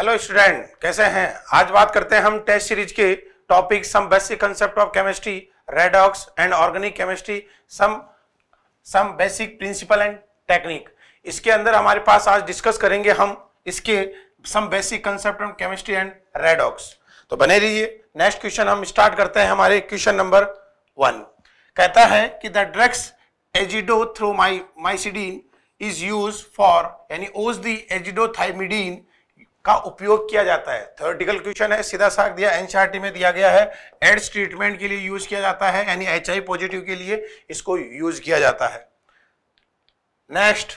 Hello student कैसे हैं आज बात करते हैं हम टेस्ट सीरीज के topic some basic concept of chemistry redox and organic chemistry some some basic principle and technique इसके अंदर हमारे पास आज डिस्कस करेंगे हम इसके some basic concept of chemistry and redox तो बने रहिए नेक्स्ट क्वेश्चन हम स्टार्ट करते हैं हमारे क्वेश्चन नंबर वन कहता है कि द ड्रग्स एजिडो थ्रू माई माइसिडीन इज यूज फॉर यानी ओज दी एजिडोथाइमिडीन का उपयोग किया जाता है थ्योरेटिकल क्वेश्चन है सीधा साग दिया एनसीआरटी e में दिया गया है एड्स ट्रीटमेंट के लिए यूज किया जाता है यानी एच पॉजिटिव के लिए इसको यूज किया जाता है next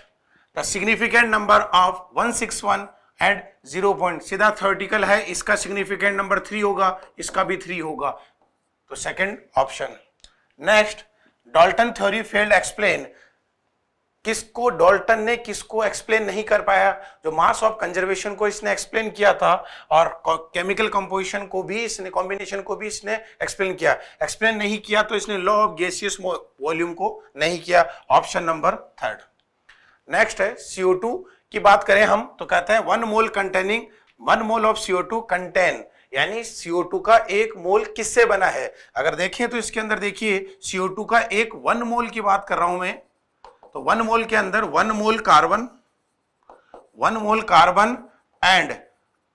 the significant number of 161 and zero point सीधा थर्टिकल है इसका सिग्निफिकेंट नंबर थ्री होगा इसका भी थ्री होगा तो second option next Dalton theory failed explain किसको डॉल्टन ने किसको एक्सप्लेन नहीं कर पाया जो मास ऑफ कंजर्वेशन को इसने एक्सप्लेन किया था और केमिकल कंपोजिशन को भी इसने कॉम्बिनेशन को भी इसने एक्सप्लेन किया एक्सप्लेन नहीं किया तो इसने लॉ ऑफ गैसियस वॉल्यूम को नहीं किया ऑप्शन नंबर थर्ड नेक्स्ट है सीओ की बात करें हम तो कहते हैं one mole containing one mole of CO two contain यानी CO2 का एक मोल किससे बना है अगर देखें तो इसके अंदर देखिए CO2 का एक वन मोल की बात कर रहा हूं मैं तो वन मोल के अंदर one mole carbon one mole carbon and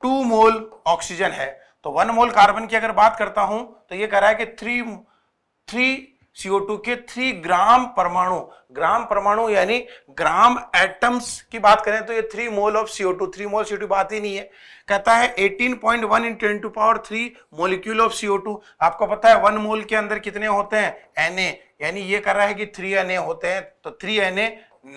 two mole oxygen है तो वन मोल कार्बन की अगर बात करता हूं तो ये कह रहा है कि थ्री थ्री CO2 के थ्री ग्राम परमाणु ग्राम परमाणु यानी ग्राम एटम्स की बात करें तो ये three mole of CO2 three mole CO2 बात ही नहीं है कहता है 18.1 point one in ten to power three molecule of CO2 आपको पता है वन मोल के अंदर कितने होते हैं Na यानी ये कर रहा है कि थ्री एन होते हैं तो थ्री एन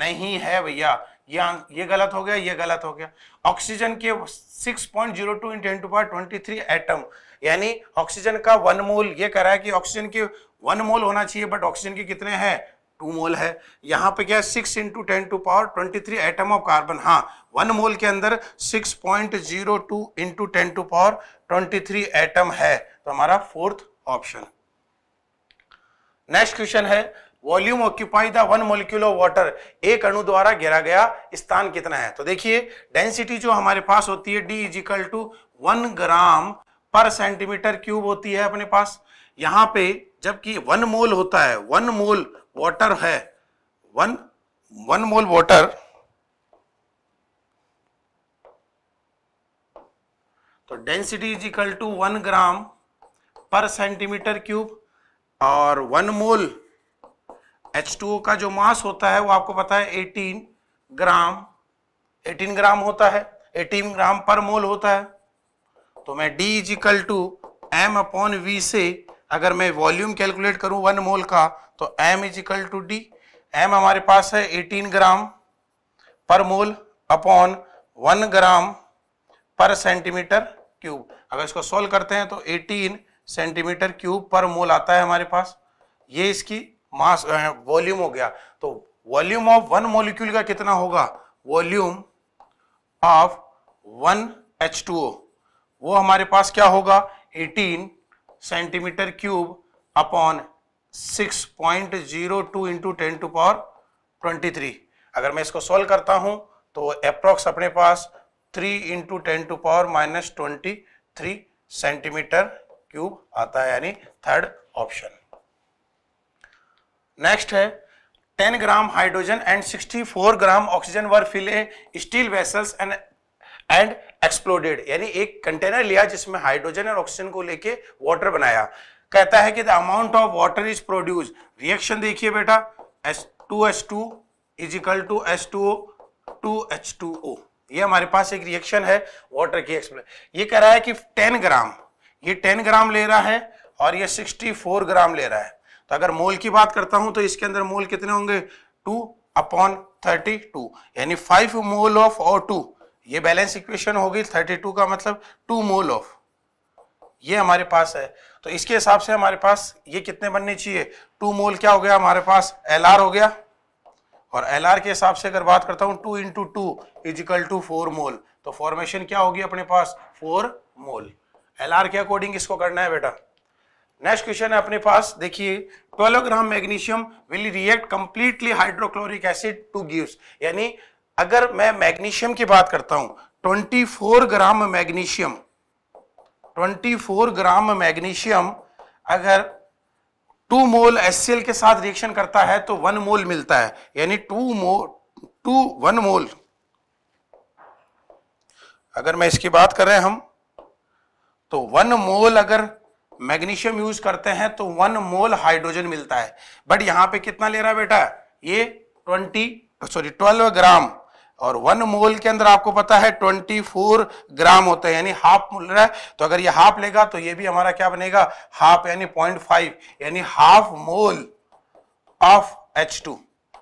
नहीं है भैया ये गलत हो गया ये गलत हो गया ऑक्सीजन के 6.02 point zero two in ten to power twenty three atom यानी ऑक्सीजन का वन मोल ये कह रहा है कि ऑक्सीजन के वन मोल होना चाहिए बट ऑक्सीजन के कितने हैं टू मोल है यहाँ पे क्या है six into ten to power twenty three atom of carbon हाँ वन मोल के अंदर six point zero two into ten to power twenty three atom है तो हमारा फोर्थ ऑप्शन नेक्स्ट क्वेश्चन है volume occupy the one molecule of water एक अणु द्वारा घेरा गया स्थान कितना है तो देखिए डेंसिटी जो हमारे पास होती है D is equal to one gram per centimetre cube होती है अपने पास यहां पे जबकि वन मोल होता है वन मोल वाटर है वन वन मोल वाटर तो density is equal to one gram per centimetre cube और वन मोल एच टू का जो मास होता है वो आपको पता है एटीन ग्राम एटीन ग्राम होता है एटीन ग्राम पर मोल होता है तो मैं D is equal to M upon V से अगर मैं वॉल्यूम कैलकुलेट करूं वन मोल का तो M is equal to D M हमारे पास है 18 ग्राम पर mole upon one gram per centimetre cube अगर इसको सोल्व करते हैं तो 18 सेंटीमीटर क्यूब पर मोल आता है हमारे पास ये इसकी मास वॉल्यूम हो गया तो वॉल्यूम ऑफ वन मोलिक्यूल का कितना होगा volume of one H two O वो हमारे पास क्या होगा 18 centimetre cube upon 6.02 point zero two into ten to power twenty अगर मैं इसको सॉल्व करता हूं तो अप्रॉक्स अपने पास 3 into ten to power minus twenty three centimetre cube आता है यानी थर्ड ऑप्शन नेक्स्ट है 10 gram hydrogen and 64 gram oxygen were fill steel vessels and and exploded यानी एक कंटेनर लिया जिसमें हाइड्रोजन और ऑक्सीजन को लेके वाटर बनाया कहता है कि the amount of water is produce reaction देखिए बेटा S two S two is equal to S two two H two O ये हमारे पास एक रिएक्शन है वाटर की एक्सप्लेन ये कह रहा है कि 10 ग्राम ये 10 ग्राम ले रहा है और ये 64 ग्राम ले रहा है तो अगर मोल की बात करता हूं तो इसके अंदर मोल कितने होंगे 2 अपॉन 32 यानी 5 मोल ऑफ ओ टू ये बैलेंस इक्वेशन होगी 32 का मतलब टू मोल ऑफ ये हमारे पास है तो इसके हिसाब से हमारे पास ये कितने बनने चाहिए टू मोल क्या हो गया हमारे पास एल हो गया और एल के हिसाब से अगर बात करता हूं two into two is equal to four mole तो फॉर्मेशन क्या होगी अपने पास फोर मोल एल के अकॉर्डिंग इसको करना है बेटा नेक्स्ट क्वेश्चन है अपने पास देखिए twelve gram magnesium will react completely hydrochloric acid to gives यानी अगर मैं मैग्नीशियम की बात करता हूं 24 ग्राम मैग्नीशियम 24 ग्राम मैग्नीशियम अगर टू मोल एस के साथ रिएक्शन करता है तो वन मोल मिलता है यानी two mole to one mole अगर मैं इसकी बात करें हम तो वन मोल अगर मैग्नीशियम यूज करते हैं तो वन मोल हाइड्रोजन मिलता है बट यहां पे कितना ले रहा है बेटा ये ट्वेंटी सॉरी ट्वेल्व ग्राम और वन मोल के अंदर आपको पता है 24 ग्राम होता है यानी हाफ मोल रहा है तो अगर ये हाफ लेगा तो ये भी हमारा क्या बनेगा हाफ यानी पॉइंट फाइव यानी हाफ मोल ऑफ H2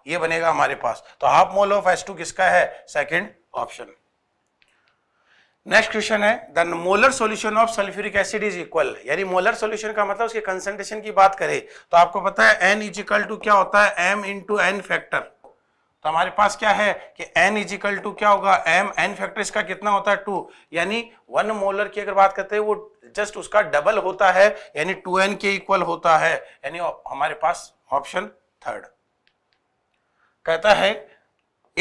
ये बनेगा हमारे पास तो हाफ मोल ऑफ H2 किसका है सेकंड ऑप्शन नेक्स्ट क्वेश्चन है the molar solution of sulphuric acid is equal यानी मोलर सॉल्यूशन का मतलब उसके कंसंट्रेशन की बात करें तो आपको पता है एन इज इक्वल टू क्या होता है एम इंटू एन फैक्टर तो हमारे पास क्या है कि n इजिकल टू क्या होगा m n फैक्टर इसका कितना होता है टू यानी वन मोलर की अगर बात करते हैं वो जस्ट उसका डबल होता है यानी टू एन के इक्वल होता है यानी हमारे पास ऑप्शन थर्ड कहता है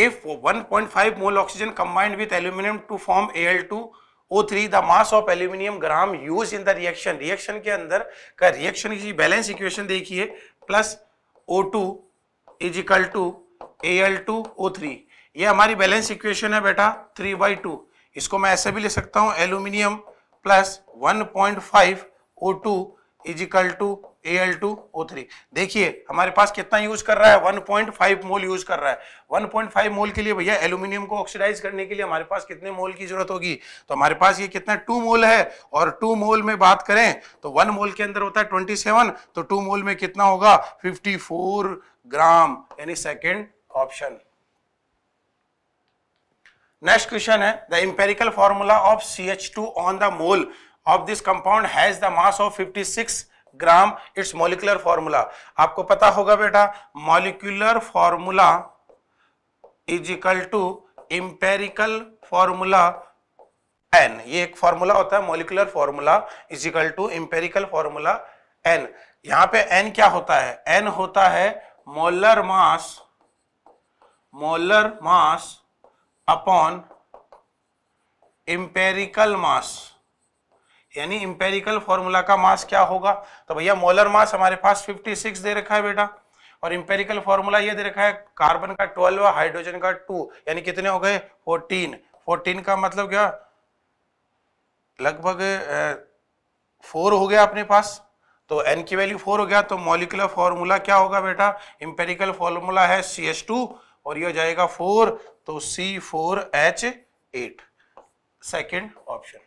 if 1.5 mole oxygen combined with aluminium to form L two O three the mass of aluminium gram used in the reaction reaction के अंदर का रिएक्शन की बैलेंस इक्वेशन देखिए plus O two is equal to A L two O three ये हमारी balance equation है बेटा three by two इसको मैं ऐसे भी ले सकता हूँ aluminium plus one point five O two is equal to A L two O three देखिए हमारे पास कितना यूज कर रहा है फाइव मोल यूज कर रहा है फाइव मोल के लिए भैया एल्यूमिनियम को ऑक्सीडाइज करने के लिए हमारे पास कितने मोल की जरूरत होगी तो हमारे पास ये कितना टू मोल है और टू मोल में बात करें तो वन मोल के अंदर होता है ट्वेंटी सेवन तो टू मोल में कितना होगा फिफ्टी फोर ग्राम यानी सेकेंड ऑप्शन नेक्स्ट क्वेश्चन है the empirical formula of CH2 on the mole of this compound has the mass of 56 gram its molecular formula आपको पता होगा बेटा molecular formula is equal to empirical formula N ये एक formula होता है molecular formula is equal to empirical formula N यहां पे एन क्या होता है एन होता है molar mass molar mass upon empirical mass यानी इम्पेरिकल फॉर्मूला का मास क्या होगा तो भैया मोलर मास हमारे पास 56 दे रखा है बेटा और इंपेरिकल फॉर्मूला ये दे रखा है कार्बन का 12 हाइड्रोजन का 2 यानी कितने हो गए 14 14 का मतलब क्या लगभग फोर हो गया अपने पास तो एन की वैल्यू फोर हो गया तो मॉलिकुलर फॉर्मूला क्या होगा बेटा इंपेरिकल फॉर्मूला है सी एस टू और ये हो जाएगा फोर तो C four H eight second option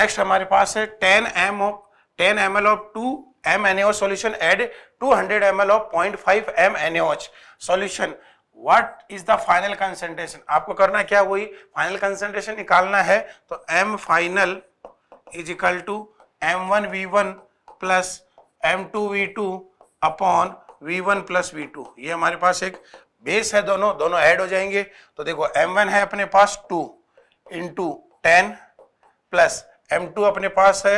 next हमारे पास है ten M of ten M L of two M N H solution add two hundred M L of point five M N H solution what is the final concentration आपको करना क्या वही final concentration निकालना है तो M final is equal to M one V one plus M two V two upon v1 one plus we ये हमारे पास एक बेस है दोनों दोनों ऐड हो जाएंगे तो देखो m1 है अपने पास 2 into ten plus M अपने पास है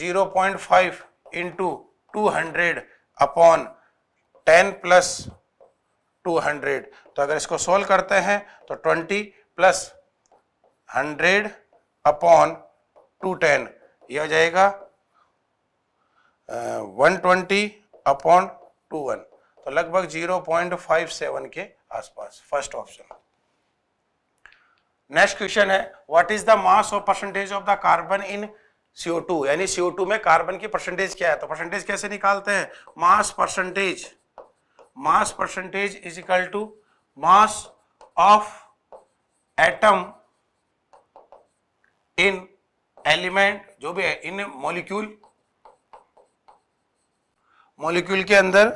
0.5 point five into two hundred upon ten plus two तो अगर इसको सोल्व करते हैं तो 20 plus hundred upon two ten ये हो जाएगा one twenty upon two one तो लगभग जीरो पॉइंट फाइव सेवन के आसपास फर्स्ट ऑप्शन नेक्स्ट क्वेश्चन है व्हाट इज द मास और percentage of the carbon in to यानी टू में कार्बन की परसेंटेज क्या है तो परसेंटेज कैसे निकालते हैं mass percentage mass percentage is equal to mass of atom in element जो भी है इन मॉलिक्यूल मॉलिक्यूल के अंदर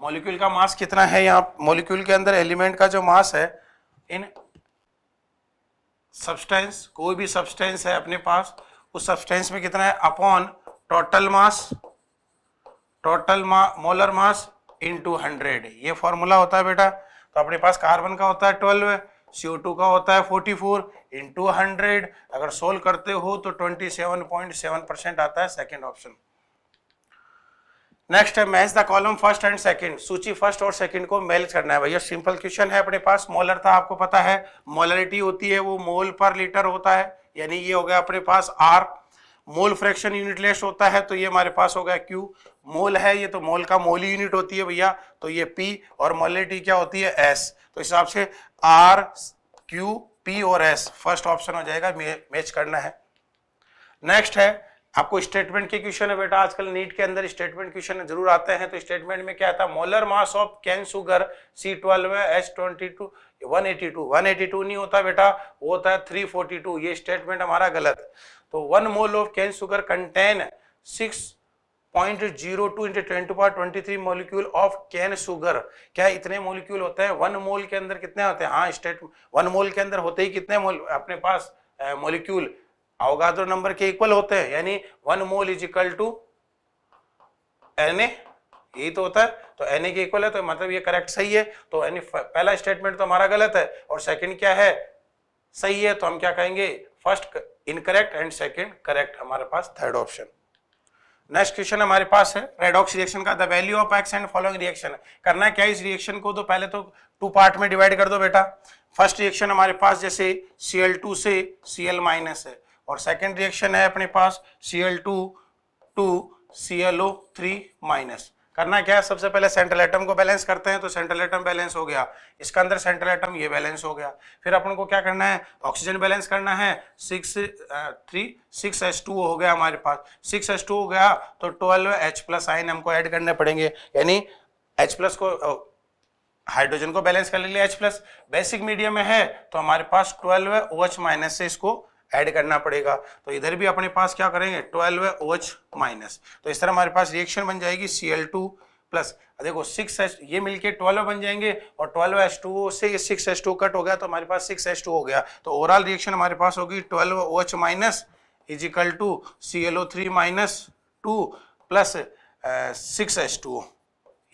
मॉलिक्यूल का मास कितना है यहां मॉलिक्यूल के अंदर एलिमेंट का जो मास है इन सब्सटेंस कोई भी सब्सटेंस है अपने पास उस सब्सटेंस में कितना है upon total mass total molar mass into hundred ये फॉर्मूला होता है बेटा तो अपने पास कार्बन का होता है ट्वेल्व सी का होता है फोर्टी फोर इंटू हंड्रेड अगर सोल्व करते हो तो 27.7 परसेंट आता है सेकेंड ऑप्शन नेक्स्ट है match the column first and second सूची फर्स्ट और सेकंड को मैच करना है भैया सिंपल क्वेश्चन है अपने पास मोलर था आपको पता है मोलरिटी होती है वो मोल पर लीटर होता है यानी ये हो गया अपने पास आर मोल फ्रैक्शन यूनिटलेस होता है तो ये हमारे पास हो गया क्यू मोल है ये तो मोल का मोल यूनिट होती है भैया तो ये पी और मोलिटी क्या होती है एस तो हिसाब से आर क्यू पी और एस फर्स्ट ऑप्शन हो जाएगा मैच करना है नेक्स्ट है आपको स्टेटमेंट के क्वेश्चन है बेटा आजकल नीट के अंदर स्टेटमेंट क्वेश्चन जरूर आते हैं तो स्टेटमेंट में क्या था molar mass of cane sugar C twelve S twenty two one eighty two one eighty two नहीं होता बेटा वो होता है थ्री फोर्टी टू ये स्टेटमेंट हमारा गलत तो one mole of cane sugar contain six point zero two into ten to power twenty three molecule of cane sugar क्या इतने मोलिक्यूल होते हैं वन मोल के अंदर कितने होते हैं हाँ स्टेट वन मोल के अंदर होते ही कितने मोल अपने पास मोलिक्यूल अवगाद्रो नंबर के इक्वल होते हैं यानी one mole is equal to N A यही तो होता है तो एन ए के इक्वल है तो मतलब ये करेक्ट सही है तो यानी पहला स्टेटमेंट तो हमारा गलत है और सेकेंड क्या है सही है तो हम क्या कहेंगे first incorrect and second correct हमारे पास थर्ड ऑप्शन नेक्स्ट क्वेश्चन हमारे पास है रेडॉक्स रिएक्शन का the value of X and following reaction करना है क्या इस रिएक्शन को तो पहले तो टू पार्ट में डिवाइड कर दो बेटा फर्स्ट रिएक्शन हमारे पास जैसे टू से Cl माइनस है और सेकेंड रिएक्शन है अपने पास Cl2 two C L O three minus करना क्या है सबसे पहले सेंट्रल एटम को बैलेंस करते हैं तो सेंट्रल एटम बैलेंस हो गया इसका अंदर सेंट्रल एटम ये बैलेंस हो गया फिर अपन को क्या करना है ऑक्सीजन बैलेंस करना है six three six H two हो गया हमारे पास सिक्स एच टू हो गया तो ट्वेल्व एच प्लस आइन हमको ऐड करने पड़ेंगे यानी एच प्लस को हाइड्रोजन को बैलेंस कर लिया एच प्लस बेसिक मीडियम में है तो हमारे पास ट्वेल्व ओ एच माइनस से इसको ऐड करना पड़ेगा तो इधर भी अपने पास क्या करेंगे ट्वेल्व ओ एच माइनस तो इस तरह हमारे पास रिएक्शन बन जाएगी सी एल टू प्लस देखो सिक्स एच ये मिलके ट्वेल्व बन जाएंगे और ट्वेल्व एच टू से ये सिक्स एच टू कट हो गया तो हमारे पास सिक्स एस टू हो गया तो ओवरऑल रिएक्शन हमारे पास होगी twelve O H minus is equal to C L O three minus two plus six S two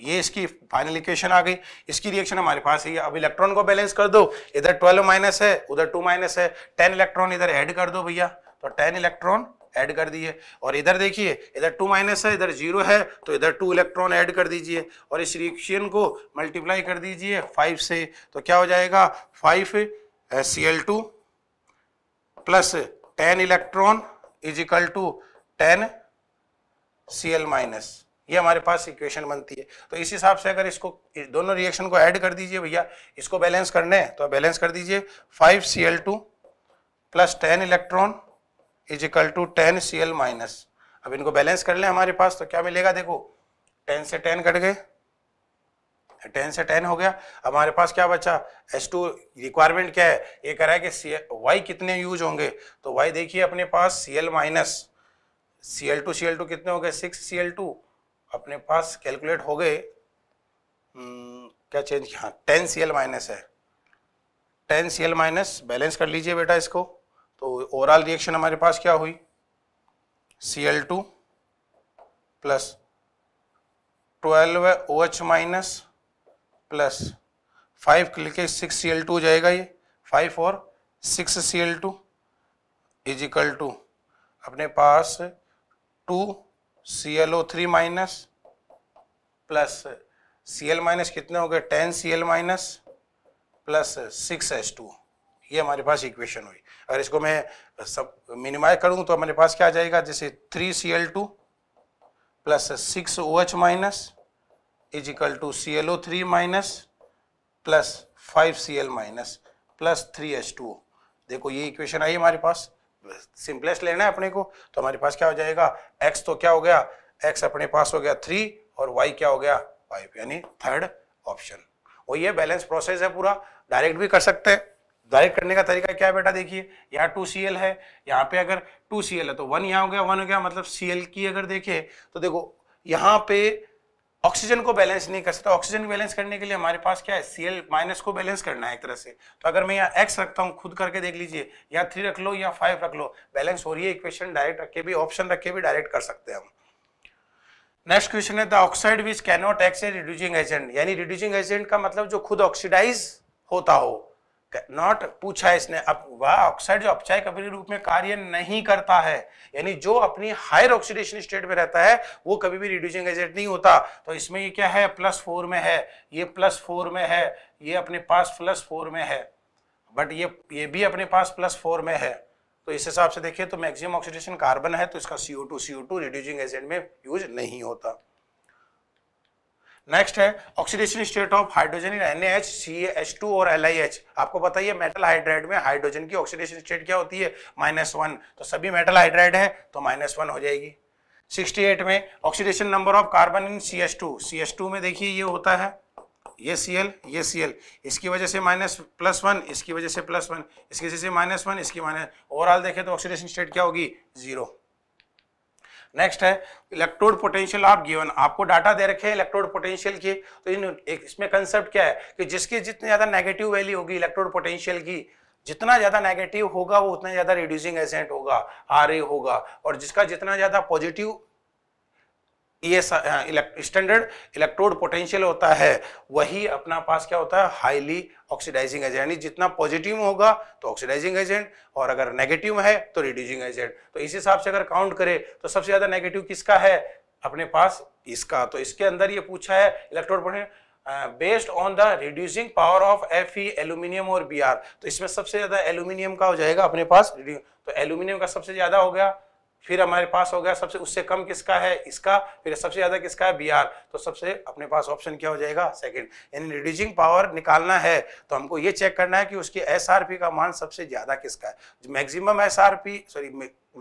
ये इसकी फाइनल इक्वेशन आ गई इसकी रिएक्शन हमारे पास ही अब इलेक्ट्रॉन को बैलेंस कर दो इधर ट्वेल्व माइनस है उधर 2 माइनस है टेन इलेक्ट्रॉन इधर ऐड कर दो भैया तो टेन इलेक्ट्रॉन ऐड कर दिए और इधर देखिए इधर 2 माइनस है इधर जीरो है तो इधर टू इलेक्ट्रॉन ऐड कर दीजिए और इस रिएक्शन को मल्टीप्लाई कर दीजिए फाइव से तो क्या हो जाएगा five C L two plus ten electron is equal to ten C L minus ये हमारे पास इक्वेशन बनती है तो इस हिसाब से अगर इसको दोनों रिएक्शन को ऐड कर दीजिए भैया इसको बैलेंस करने हैं तो बैलेंस कर दीजिए five C L two plus ten electron is equal to ten C L minus अब इनको बैलेंस कर लें हमारे पास तो क्या मिलेगा देखो टेन से टेन कट गए टेन से टेन हो गया अब हमारे पास क्या बचा एस टू रिक्वायरमेंट क्या है ये कह रहा है कि वाई कितने यूज होंगे तो वाई देखिए अपने पास C L minus C L two C L two कितने हो गए सिक्स सी एल टू अपने पास कैलकुलेट हो गए हम्म, क्या चेंज हाँ टेन सी एल माइनस है ten C L minus balance कर लीजिए बेटा इसको तो ओवरऑल रिएक्शन हमारे पास क्या हुई C L two plus twelve O H minus plus five लिखे सिक्स सी एल टू हो जाएगा ये फाइव और six C L two is equal to अपने पास two C L O three minus plus C L minus कितने हो गए ten C L minus plus six S two ये हमारे पास इक्वेशन हुई और इसको मैं सब मिनिमाइज करूँ तो हमारे पास क्या आ जाएगा जैसे three C L two plus six O H minus is equal to C L O three minus plus five C L minus plus three H two देखो ये इक्वेशन आई हमारे पास सिंपलेस्ट लेना है अपने को तो हमारे पास क्या हो जाएगा x तो क्या हो गया x अपने पास हो गया थ्री और y क्या हो गया फाइव यानी थर्ड ऑप्शन और ये बैलेंस प्रोसेस है पूरा डायरेक्ट भी कर सकते हैं डायरेक्ट करने का तरीका क्या है बेटा देखिए यहाँ टू सी एल है यहाँ पे अगर टू सी एल है तो वन यहाँ हो गया वन हो गया मतलब सी एल की अगर देखे तो देखो यहाँ पे ऑक्सीजन को बैलेंस नहीं कर सकता ऑक्सीजन बैलेंस करने के लिए हमारे पास क्या है सी एल माइनस को बैलेंस करना है एक तरह से तो अगर मैं यहाँ एक्स रखता हूँ खुद करके देख लीजिए या थ्री रख लो या फाइव रख लो बैलेंस हो रही है इक्वेशन डायरेक्ट रख के भी ऑप्शन रख के भी डायरेक्ट कर सकते हैं हम नेक्स्ट क्वेश्चन है the oxide which cannot act a reducing agent यानी रिड्यूजिंग एजेंट का मतलब जो खुद ऑक्सीडाइज होता हो नॉट पूछा इसने अब वह ऑक्साइड जो अपचायक अभिनय रूप में कार्य नहीं करता है यानी जो अपनी हायर ऑक्सीडेशन स्टेट में रहता है वो कभी भी रिड्यूसिंग एजेंट नहीं होता तो इसमें ये क्या है प्लस फोर में है ये प्लस फोर में है ये अपने पास प्लस फोर में है बट ये ये भी अपने पास प्लस फोर में है तो इस हिसाब से देखिए तो मैक्सिमम ऑक्सीडेशन कार्बन है तो इसका CO two CO two reducing agent में यूज नहीं होता नेक्स्ट है oxidation state of hydrogen in N H C H two और एल आई एच आपको पता मेटल हाइड्राइड में हाइड्रोजन की ऑक्सीडेशन स्टेट क्या होती है माइनस वन तो सभी मेटल हाइड्राइड है तो माइनस वन हो जाएगी 68 में oxidation number of carbon in C H two C H two में देखिए ये होता है ये सी एल ये सी एल इसकी वजह से माइनस प्लस वन इसकी वजह से प्लस वन इसकी वजह से माइनस वन इसकी माइनस ओवरऑल देखें तो ऑक्सीडेशन स्टेट क्या होगी जीरो नेक्स्ट है इलेक्ट्रोड पोटेंशियल आप गिवन आपको डाटा दे रखे हैं इलेक्ट्रोड पोटेंशियल की तो इन एक इसमें कंसेप्ट क्या है कि जिसकी जितनी ज़्यादा नेगेटिव वैल्यू होगी इलेक्ट्रोड पोटेंशियल की जितना ज़्यादा नेगेटिव होगा वो उतना ज़्यादा रिड्यूसिंग एजेंट होगा आर होगा और जिसका जितना ज़्यादा पॉजिटिव ये स्टैंडर्ड इलेक्ट्रोड पोटेंशियल होता है वही अपना पास क्या होता है हाईली ऑक्सीडाइजिंग एजेंट यानी जितना पॉजिटिव होगा तो ऑक्सीडाइजिंग एजेंट और अगर नेगेटिव है तो रिड्यूसिंग एजेंट तो इस हिसाब से अगर काउंट करें तो सबसे ज़्यादा नेगेटिव किसका है अपने पास इसका तो इसके अंदर ये पूछा है electrode potential based on the reducing power of F E aluminium और बी आर तो इसमें सबसे ज्यादा एल्यूमिनियम का हो जाएगा अपने पास तो एल्यूमिनियम का सबसे ज्यादा हो गया फिर हमारे पास हो गया सबसे उससे कम किसका है इसका फिर सबसे ज्यादा किसका है बी तो सबसे अपने पास ऑप्शन क्या हो जाएगा सेकंड यानी रिड्यूसिंग पावर निकालना है तो हमको ये चेक करना है कि उसकी एस का मान सबसे ज्यादा किसका है मैक्सिमम एस सॉरी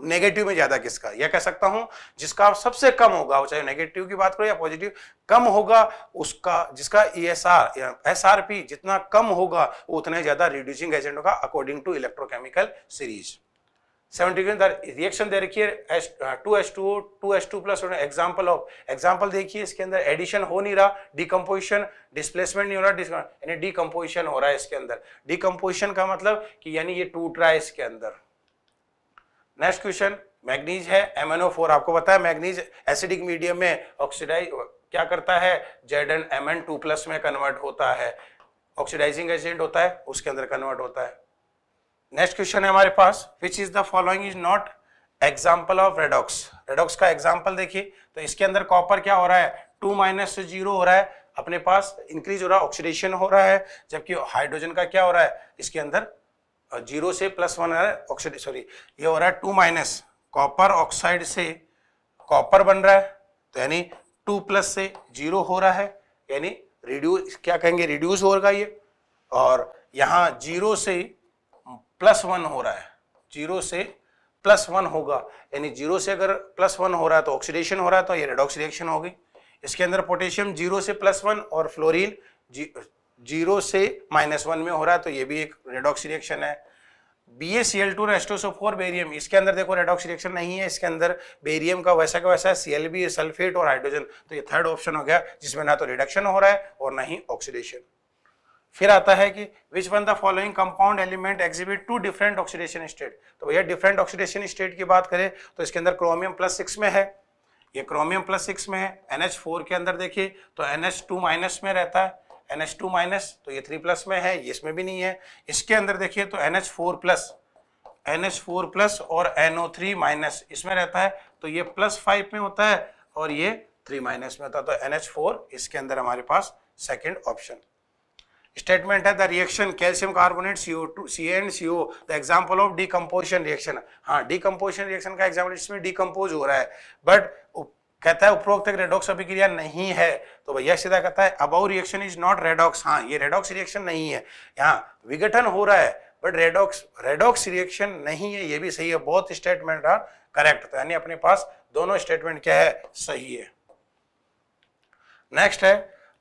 नेगेटिव में ज्यादा किसका यह कह सकता हूं जिसका सबसे कम होगा वो चाहे नेगेटिव की बात करो या पॉजिटिव कम होगा उसका जिसका ई एस आर या एस आर पी जितना कम होगा उतना ज्यादा रिड्यूसिंग एजेंट होगा according to electrochemical series seventy degree reaction दे रखी है two S two two S two plus example of example देखिए इसके अंदर एडिशन हो नहीं रहा डिकम्पोजिशन डिस्प्लेसमेंट नहीं हो रहा यानी डिकम्पोजिशन हो रहा है इसके अंदर डिकम्पोजिशन का मतलब कि यानी ये टूट रहा है इसके अंदर नेक्स्ट क्वेश्चन मैग्नीज है MnO4 आपको पता है मैग्नीज एसिडिक मीडियम में ऑक्सीडाइज क्या करता है Z N M N two plus में कन्वर्ट होता है ऑक्सीडाइजिंग एजेंट होता है उसके अंदर कन्वर्ट होता है नेक्स्ट क्वेश्चन है हमारे पास which is the following is not example of redox redox का एग्जाम्पल देखिए तो इसके अंदर कॉपर क्या हो रहा है टू माइनस से जीरो हो रहा है अपने पास इंक्रीज हो रहा है ऑक्सीडेशन हो रहा है जबकि हाइड्रोजन का क्या हो रहा है इसके अंदर जीरो से प्लस वन है ऑक्सीडे सॉरी ये हो रहा है टू माइनस कॉपर ऑक्साइड से कॉपर बन रहा है तो यानी टू प्लस से जीरो हो रहा है यानी रिड्यूस क्या कहेंगे रिड्यूस होगा ये और यहाँ जीरो से प्लस वन हो रहा है जीरो से प्लस वन होगा यानी जीरो से अगर प्लस वन हो रहा है तो ऑक्सीडेशन हो रहा है तो ये रेडॉक्स रिएक्शन होगी इसके अंदर पोटेशियम जीरो से प्लस वन और फ्लोरीन जी, जीरो से माइनस वन में हो रहा है तो ये भी एक रेडॉक्स रिएक्शन है B A C L two रेस्टोसोफोर बेरियम इसके अंदर देखो रेडॉक्स रिएक्शन नहीं है इसके अंदर बेरियम का वैसा का वैसा सी एल बी सल्फेट और हाइड्रोजन तो ये थर्ड ऑप्शन हो गया जिसमें ना तो रिडक्शन हो रहा है और ना ही ऑक्सीडेशन फिर आता है कि which one the following compound element exhibit two different oxidation state तो भैया डिफरेंट ऑक्सीडेशन स्टेट की बात करें तो इसके अंदर क्रोमियम प्लस सिक्स में है ये क्रोमियम प्लस सिक्स में है एन एच फोर के अंदर देखिए तो एन एच टू माइनस में रहता है एन एच टू माइनस तो ये थ्री प्लस में है ये इसमें भी नहीं है इसके अंदर देखिए तो N H four plus N H four plus और एन ओ थ्री माइनस इसमें रहता है तो ये प्लस फाइव में होता है और ये थ्री माइनस में होता है तो एन एच फोर इसके अंदर हमारे पास सेकेंड ऑप्शन स्टेटमेंट है the reaction calcium carbonate CO two C and CO the example of decomposition reaction हाँ डिकम्पोजिशन रिएक्शन का एग्जाम्पल इसमें डिकम्पोज हो रहा है बट कहता है उपरोक्त रेडॉक्स अभिक्रिया नहीं है तो भैया सीधा कहता है above reaction is not redox हाँ ये रेडॉक्स रिएक्शन नहीं है यहाँ विघटन हो रहा है बट रेडॉक्स रेडॉक्स रिएक्शन नहीं है ये भी सही है बहुत स्टेटमेंट आर करेक्ट तो यानी अपने पास दोनों स्टेटमेंट क्या है सही है नेक्स्ट है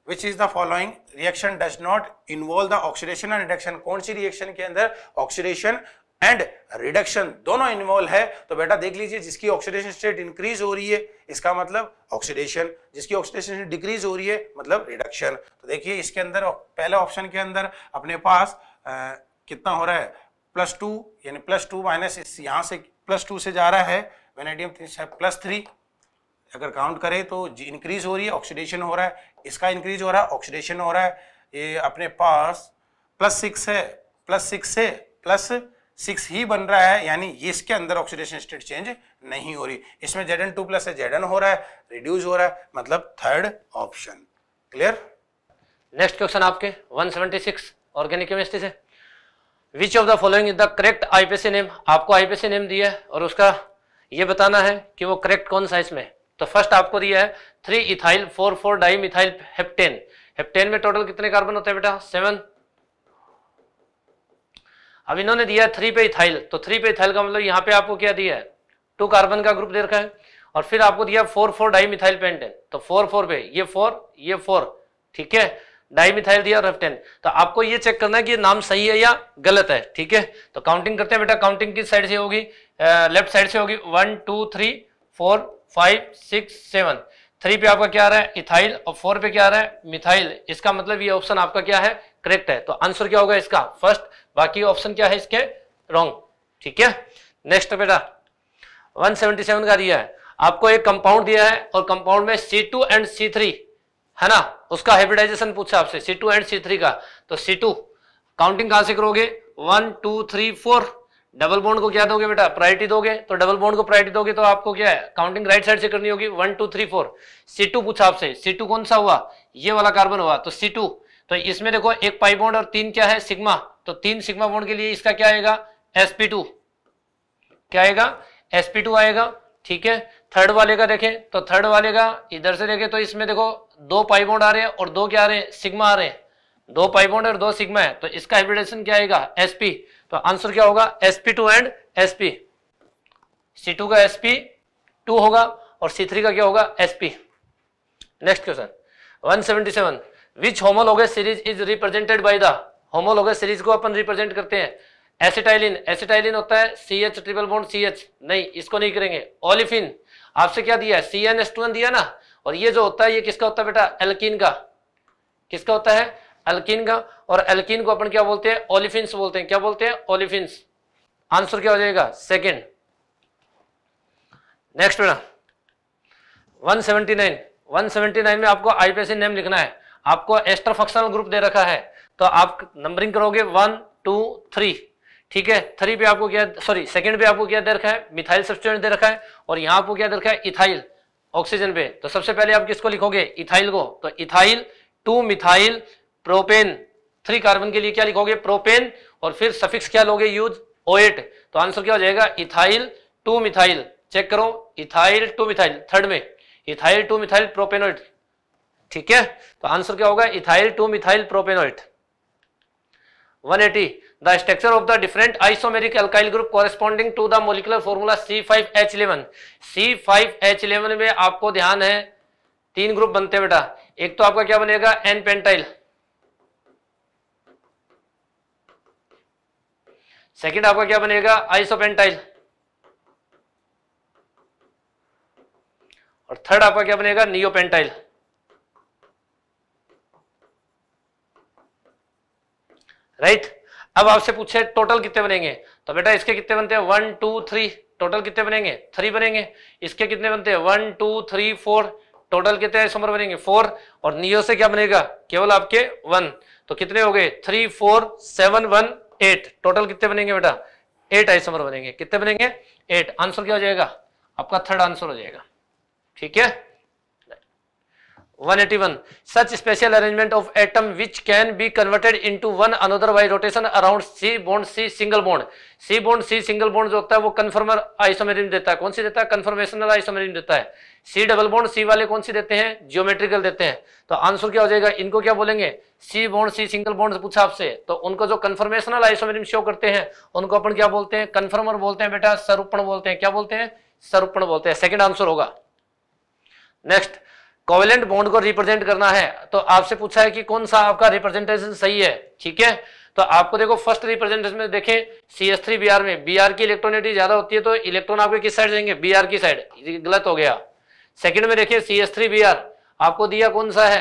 which is the following reaction does not involve the oxidation and reduction कौन सी रिएक्शन के अंदर ऑक्सीडेशन एंड रिडक्शन दोनों इन्वॉल्व है तो बेटा देख लीजिए जिसकी ऑक्सीडेशन स्टेट इंक्रीज हो रही है इसका मतलब ऑक्सीडेशन जिसकी ऑक्सीडेशन स्टेट डिक्रीज हो रही है मतलब रिडक्शन तो देखिए इसके अंदर पहले ऑप्शन के अंदर अपने पास आ, कितना हो रहा है प्लस टू यानी प्लस टू माइनस इस यहाँ से प्लस टू से जा रहा है वेनेडियम प्लस थ्री अगर काउंट करें तो इंक्रीज हो रही है ऑक्सीडेशन हो रहा है इसका इंक्रीज हो रहा है ऑक्सीडेशन हो रहा है ये अपने पास प्लस सिक्स है प्लस सिक्स है प्लस सिक्स ही बन रहा है यानी ये इसके अंदर ऑक्सीडेशन स्टेट चेंज नहीं हो रही इसमें जेड एन टू प्लस है जेड एन हो रहा है रिड्यूस हो रहा है मतलब third option clear next question आपके 176 ऑर्गेनिक केमिस्ट्री से which of the following is the correct IUPAC name आपको आईपीसी नेम दिया है और उसका ये बताना है कि वो करेक्ट कौन सा इसमें तो फर्स्ट आपको दिया है three ethyl four four dimethyl heptane heptane में टोटल कितने कार्बन होते हैं बेटा सेवन अब इन्होंने दिया है थ्री पे इथाइल तो थ्री पे इथाइल का मतलब यहां पे आपको क्या दिया है टू कार्बन का ग्रुप दे रखा है और फिर आपको दिया four four dimethyl pentane तो फोर फोर पे ये फोर ये फोर ठीक है डाई मिथाइल दिया और हेप्टेन तो आपको ये चेक करना है कि ये नाम सही है या गलत है ठीक है तो काउंटिंग करते हैं बेटा काउंटिंग किस साइड से होगी लेफ्ट साइड से होगी one two three four five six seven three पे आपका क्या आ रहा है इथाइल और फोर पे क्या आ रहा है मिथाइल इसका मतलब ये ऑप्शन आपका क्या है करेक्ट है तो आंसर क्या होगा इसका फर्स्ट बाकी ऑप्शन क्या है इसके रॉन्ग ठीक है नेक्स्ट बेटा 177 का दिया है आपको एक कंपाउंड दिया है और कंपाउंड में C2 एंड C3 है ना उसका हाइब्रिडाइजेशन पूछा आपसे C2 एंड C3 का तो C2 काउंटिंग कहां से करोगे one two three four double bond को क्या दोगे बेटा प्रायोरिटी दोगे तो डबल बॉन्ड को प्रायोरिटी दोगे तो आपको क्या है काउंटिंग राइट साइड से करनी होगी one two three four C two पूछा आपसे सी टू कौन सा हुआ ये वाला कार्बन हुआ तो सी टू तो इसमें देखो एक पाई बॉन्ड और तीन क्या है सिग्मा तो तीन सिग्मा बॉन्ड के लिए इसका क्या आएगा एसपी टू क्या आएगा एसपी टू आएगा ठीक है थर्ड वाले का देखें तो थर्ड वाले का इधर से देखें तो इसमें देखो दो पाई बॉन्ड आ रहे हैं और दो क्या आ रहे हैं सिग्मा आ रहे हैं दो पाई बॉन्ड और दो सिग्मा है तो इसका हाइब्रिडेशन क्या आएगा एसपी तो आंसर क्या होगा sp2 to and sp c2 का sp2 होगा और c3 का क्या होगा sp next question 177 seventy seven which homologous series is represented by the homologous series को अपन रिप्रेजेंट करते हैं एसिटाइलिन एसिटाइलिन होता है C H triple bond C H नहीं इसको नहीं करेंगे ओलिफिन आपसे क्या दिया है C N S two N दिया ना और ये जो होता है ये किसका होता है बेटा एल्किन का किसका होता है एल्किन का और एल्किन को अपन क्या बोलते हैं ओलिफिन्स बोलते हैं क्या बोलते हैं ओलिफिन्स आंसर क्या हो जाएगा सेकेंड नेक्स्ट बेटा 179 179 में आपको आईपीएससी नेम लिखना है आपको एस्टर फंक्शनल ग्रुप दे रखा है तो आप नंबरिंग करोगे वन टू थ्री ठीक है थ्री पे आपको क्या सॉरी सेकंड पे आपको क्या दे रखा है मिथाइल सब्सटेंट दे रखा है और यहाँ आपको क्या दे रखा है इथाइल ऑक्सीजन पे तो सबसे पहले आप किसको लिखोगे इथाइल को तो ethyl two methyl propane three carbon के लिए क्या लिखोगे प्रोपेन और फिर सफिक्स क्या लोगे यूज ओएट तो आंसर क्या हो जाएगा इथाइल टू मिथाइल चेक करो इथाइल टू मिथाइल थर्ड में इथाइल टू मिथाइल प्रोपेनोइट ठीक है तो आंसर क्या होगा ethyl two methyl propanoate 180 the structure of the different isomeric alkyl group corresponding to the molecular formula C5H11 C5H11 में आपको ध्यान है तीन ग्रुप बनते हैं बेटा एक तो आपका क्या बनेगा एन पेंटाइल सेकंड आपका क्या बनेगा आइसोपेंटाइल और थर्ड आपका क्या बनेगा नियोपेंटाइल राइट अब आपसे पूछे टोटल कितने बनेंगे तो बेटा इसके कितने बनते हैं वन टू थ्री टोटल कितने बनेंगे थ्री बनेंगे इसके कितने बनते हैं one two three four total कितने आइसोमर बनेंगे फोर और नियो से क्या बनेगा केवल आपके वन तो कितने हो गए three four seven one eight total कितने बनेंगे बेटा एट आइसोमर बनेंगे कितने बनेंगे एट आंसर क्या हो जाएगा आपका थर्ड आंसर हो जाएगा ठीक है 181 such special arrangement of atom which can be converted into one another by rotation around C bond C single bond C bond C single bond जो होता है वो कन्फर्मर आइसोमेरिन देता है कौन सी देता है कन्फर्मेशनल आइसोमेरिन देता है C डबल बॉन्ड C वाले कौन सी देते हैं जियोमेट्रिकल देते हैं तो आंसर क्या हो जाएगा इनको क्या बोलेंगे C bond C single bond पूछा आपसे तो उनको जो कन्फर्मेशनल आइसोमेरिन शो करते हैं उनको अपन क्या बोलते हैं कन्फर्मर बोलते हैं बेटा सरूपण बोलते हैं क्या बोलते हैं सरूपण बोलते हैं सेकेंड आंसर होगा नेक्स्ट कोवेलेंट बॉन्ड को रिप्रेजेंट करना है तो आपसे पूछा है कि कौन सा आपका रिप्रेजेंटेशन सही है ठीक है तो आपको देखो फर्स्ट रिप्रेजेंटेशन में देखें C S three B R में बी आर की इलेक्ट्रोनिटी ज्यादा होती है तो इलेक्ट्रॉन आपके किस साइड जाएंगे बी आर की साइड गलत हो गया सेकंड में देखिए C S three B R आपको दिया कौन सा है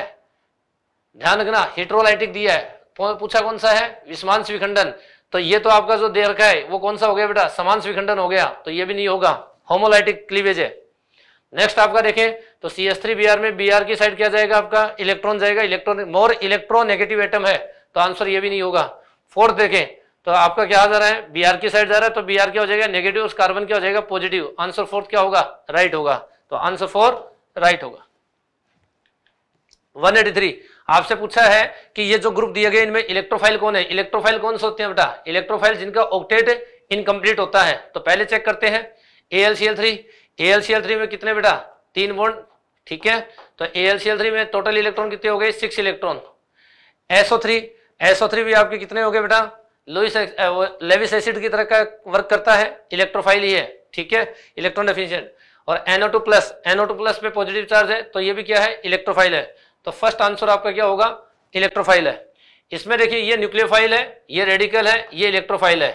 ध्यान रखना हिट्रोलाइटिक दिया है पूछा कौन सा है विषमान स्विखंडन तो ये तो आपका जो दे रखा है वो कौन सा हो गया बेटा समान स्विखंडन हो गया तो ये भी नहीं होगा होमोलाइटिक क्लीवेज है नेक्स्ट आपका देखें तो C S three B R में बी आर की साइड क्या जाएगा आपका इलेक्ट्रॉन जाएगा electron more electron negative atom है तो आंसर ये भी नहीं होगा फोर्थ देखें तो आपका क्या जा रहा है बी आर की साइड जा रहा है तो बी आर क्या हो जाएगा नेगेटिव उस कार्बन क्या हो जाएगा पॉजिटिव आंसर फोर्थ क्या होगा राइट होगा तो आंसर फोर राइट होगा 183 आपसे पूछा है कि ये जो ग्रुप दिए गए इनमें इलेक्ट्रोफाइल कौन है इलेक्ट्रोफाइल कौन से होते हैं बेटा इलेक्ट्रोफाइल जिनका ऑक्टेट इनकम्प्लीट होता है तो पहले चेक करते हैं A L C L three A L C L three में कितने बेटा तीन बॉन्ड ठीक है तो ए में टोटल इलेक्ट्रॉन कितने हो गए सिक्स इलेक्ट्रॉन एसओ एसओ भी आपके कितने हो गए बेटा लुइस लेविस एसिड की तरह का वर्क करता है इलेक्ट्रोफाइल ही है ठीक है इलेक्ट्रॉन डेफिशिएंट और NO2 प्लस NO2 प्लस पे पॉजिटिव चार्ज है तो ये भी क्या है इलेक्ट्रोफाइल है तो फर्स्ट आंसर आपका क्या होगा इलेक्ट्रोफाइल है इसमें देखिए ये न्यूक्लियोफाइल है ये रेडिकल है ये इलेक्ट्रोफाइल है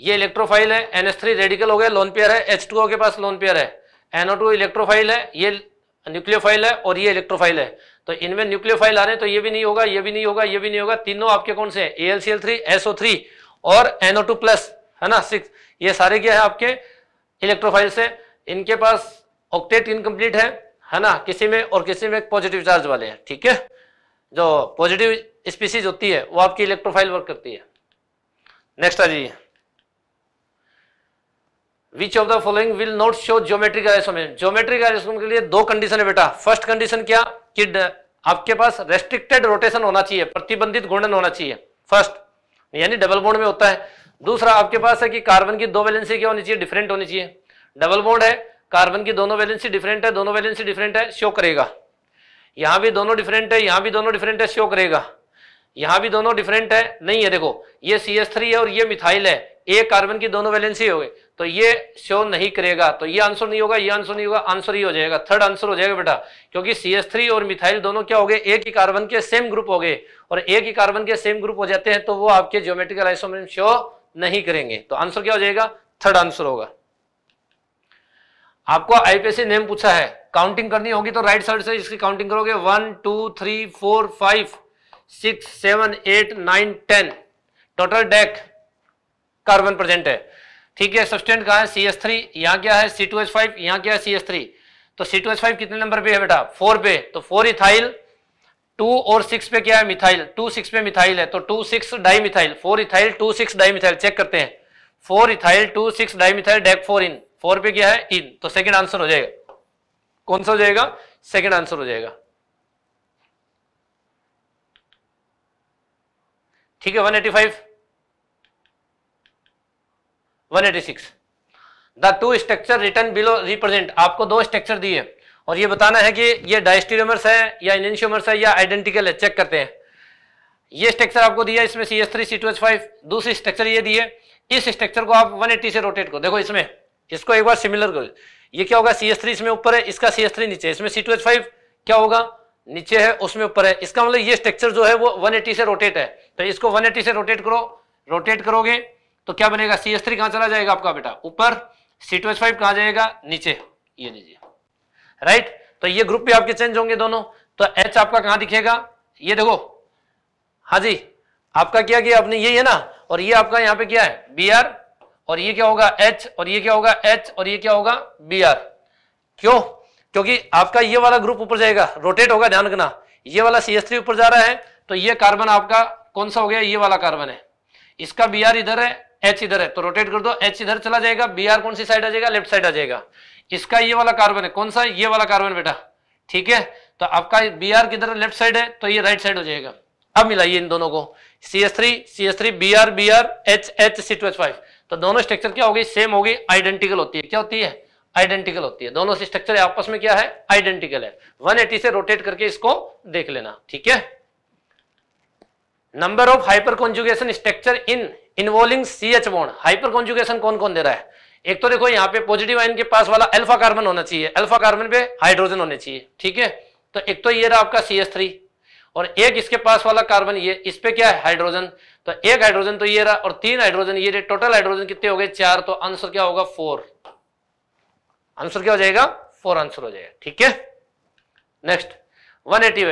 ये इलेक्ट्रोफाइल है एनएस रेडिकल हो गया लोन पेयर है एच के पास लोन पेयर है एनओ इलेक्ट्रोफाइल है ये न्यूक्लियोफाइल है और ये इलेक्ट्रोफाइल है तो इनमें न्यूक्लियोफाइल आ रहे हैं तो ये भी नहीं होगा ये भी नहीं होगा ये भी नहीं होगा तीनों आपके कौन से A L C L three SO three और एनओ टू प्लस है ना सिक्स ये सारे क्या है आपके इलेक्ट्रोफाइल से इनके पास ऑक्टेट इनकम्प्लीट है है ना किसी में और किसी में पॉजिटिव चार्ज वाले हैं ठीक है जो पॉजिटिव स्पीसीज होती है वो आपकी इलेक्ट्रोफाइल वर्क करती है नेक्स्ट आ जाइए which of the following will not show geometric isomerism geometric isomerism के लिए दो कंडीशन है बेटा फर्स्ट कंडीशन क्या कि आपके पास रेस्ट्रिक्टेड रोटेशन होना चाहिए प्रतिबंधित घूर्णन होना चाहिए फर्स्ट यानी डबल बॉन्ड में होता है दूसरा आपके पास है कि कार्बन की दो वैलेंसी क्या होनी चाहिए डिफरेंट होनी चाहिए डबल बॉन्ड है कार्बन की दोनों वैलेंसी डिफरेंट है दोनों वैलेंसी डिफरेंट है शो करेगा यहाँ भी दोनों डिफरेंट है यहाँ भी दोनों डिफरेंट है शो करेगा यहाँ भी दोनों डिफरेंट है नहीं है देखो ये सी एस थ्री है और ये मिथाइल है एक कार्बन की दोनों वैलेंसी हो गई तो ये शो नहीं करेगा तो ये आंसर नहीं होगा ये आंसर नहीं होगा आंसर ही हो जाएगा थर्ड आंसर हो जाएगा बेटा क्योंकि सी और मिथाइल दोनों क्या हो गए एक ही कार्बन के सेम ग्रुप हो गए और एक ही कार्बन के सेम ग्रुप हो जाते हैं तो वो आपके ज्योमेट्रिकल आइसोमर शो नहीं करेंगे तो आंसर क्या हो जाएगा थर्ड आंसर होगा आपको आईपीएससी नेम पूछा है काउंटिंग करनी होगी तो राइट साइड से इसकी काउंटिंग करोगे one two three four five six seven eight nine ten total dec carbon present है ठीक है सब्सटेंट कहा है सी एस थ्री यहाँ क्या है सी टू एस फाइव यहाँ क्या है सी एस थ्री तो सी टू एस फाइव कितने नंबर पे है बेटा फोर पे तो फोर इथाइल टू और सिक्स पे क्या है मिथाइल टू सिक्स पे मिथाइल है तो two six di methyl four ethyl two six di methyl check करते हैं four ethyl two six di methyl dec four ene four पे क्या है इन तो सेकेंड आंसर हो जाएगा कौन सा हो जाएगा सेकेंड आंसर हो जाएगा ठीक है one eighty five 186 the two structure return below represent आपको दो स्ट्रक्चर दिए और ये बताना है कि ये डायस्टीरोमर्स है या इनशियोमर्स है या आइडेंटिकल है चेक करते हैं ये स्ट्रक्चर आपको दिया इसमें C S three C two H five दूसरी स्ट्रक्चर ये दिए इस स्ट्रक्चर को आप 180 से रोटेट करो देखो इसमें इसको एक बार सिमिलर करो ये क्या होगा सी एस थ्री इसमें ऊपर है इसका सी एस थ्री नीचे इसमें सी टू एच फाइव क्या होगा नीचे है उसमें ऊपर है इसका मतलब ये स्ट्रक्चर जो है वो 180 से रोटेट है तो इसको 180 से रोटेट करो रोटेट करोगे तो क्या बनेगा सी एस थ्री कहां चला जाएगा आपका बेटा ऊपर सी टू एस फाइव कहां जाएगा नीचे ये लीजिए राइट तो ये ग्रुप भी आपके चेंज होंगे दोनों तो एच आपका कहां दिखेगा ये देखो हाँ जी आपका क्या किया आपने ये है ना और ये आपका यहाँ पे क्या है बी आर और ये क्या होगा एच और ये क्या होगा एच और ये क्या होगा बी आर क्यों क्योंकि आपका ये वाला ग्रुप ऊपर जाएगा रोटेट होगा ध्यान रखना ये वाला सी एस थ्री ऊपर जा रहा है तो ये कार्बन आपका कौन सा हो गया ये वाला कार्बन है इसका बी आर इधर है एच इधर है तो रोटेट कर दो एच इधर चला जाएगा बी आर कौन सी साइड आ जाएगा लेफ्ट साइड आ जाएगा इसका ये वाला कार्बन है कौन सा ये वाला कार्बन बेटा ठीक है तो आपका बी आर किधर लेफ्ट साइड है तो ये राइट साइड हो जाएगा अब मिलाइए इन दोनों को C S three C S three B R B R H H C two H five तो दोनों स्ट्रक्चर क्या होगी सेम होगी आइडेंटिकल होती है क्या होती है आइडेंटिकल होती है दोनों से स्ट्रक्चर आपस में क्या है आइडेंटिकल है 180 से रोटेट करके इसको देख लेना ठीक है number of hyper conjugation structure in involving C H bond hyper conjugation कौन कौन दे रहा है एक तो देखो यहाँ पे पॉजिटिव आइन के पास वाला अल्फा कार्बन होना चाहिए अल्फा कार्बन पे हाइड्रोजन होने चाहिए ठीक है तो एक तो ये रहा आपका सी एस थ्री और एक इसके पास वाला कार्बन ये इस पे क्या है हाइड्रोजन तो एक हाइड्रोजन तो ये रहा और तीन हाइड्रोजन ये टोटल हाइड्रोजन कितने हो गए चार तो आंसर क्या होगा फोर आंसर क्या हो जाएगा फोर आंसर हो जाएगा ठीक है next one eighty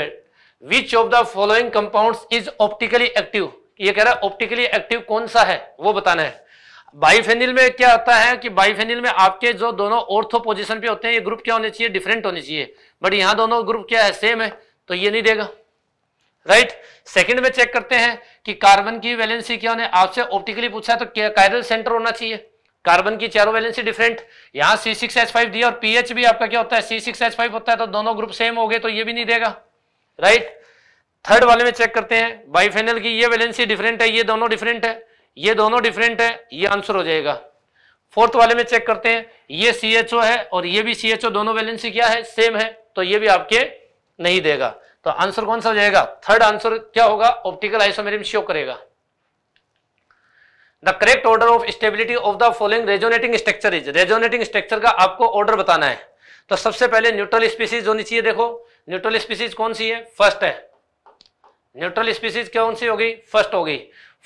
which of the following compound is optically active ये कह रहा है ऑप्टिकली एक्टिव कौन सा है वो बताना है बाइफेनिल में क्या होता है कि बाइफेनिल में आपके जो दोनों ऑर्थो पोजीशन पे होते हैं ये ग्रुप क्या होने चाहिए डिफरेंट होने चाहिए बट यहां दोनों ग्रुप क्या है सेम है तो ये नहीं देगा राइट right? सेकंड में चेक करते हैं कि कार्बन की वैलेंसी क्या होने आपसे ऑप्टिकली पूछा है तो कायरल सेंटर होना चाहिए कार्बन की चारों वैलेंसी डिफरेंट यहां सी सिक्स एच फाइव दिया और पीएच भी आपका क्या होता है सी सिक्स एच फाइव होता है तो दोनों ग्रुप सेम हो गए तो ये भी नहीं देगा राइट थर्ड वाले में चेक करते हैं बाई फाइनल की ये वैलेंसी डिफरेंट है ये दोनों डिफरेंट है ये दोनों डिफरेंट है ये आंसर हो जाएगा फोर्थ वाले में चेक करते हैं ये सी एच ओ है और ये भी सी एच ओ दोनों वैलेंसी क्या है सेम है तो ये भी आपके नहीं देगा तो आंसर कौन सा हो जाएगा थर्ड आंसर क्या होगा ऑप्टिकल आइसोमेरिम शो करेगा the correct order of stability of the following resonating structure is resonating structure का आपको ऑर्डर बताना है तो सबसे पहले न्यूट्रल स्पीसीज होनी चाहिए देखो न्यूट्रल स्पीसीज कौन सी है फर्स्ट है न्यूट्रल स्पीसीज कौन सी होगी फर्स्ट होगी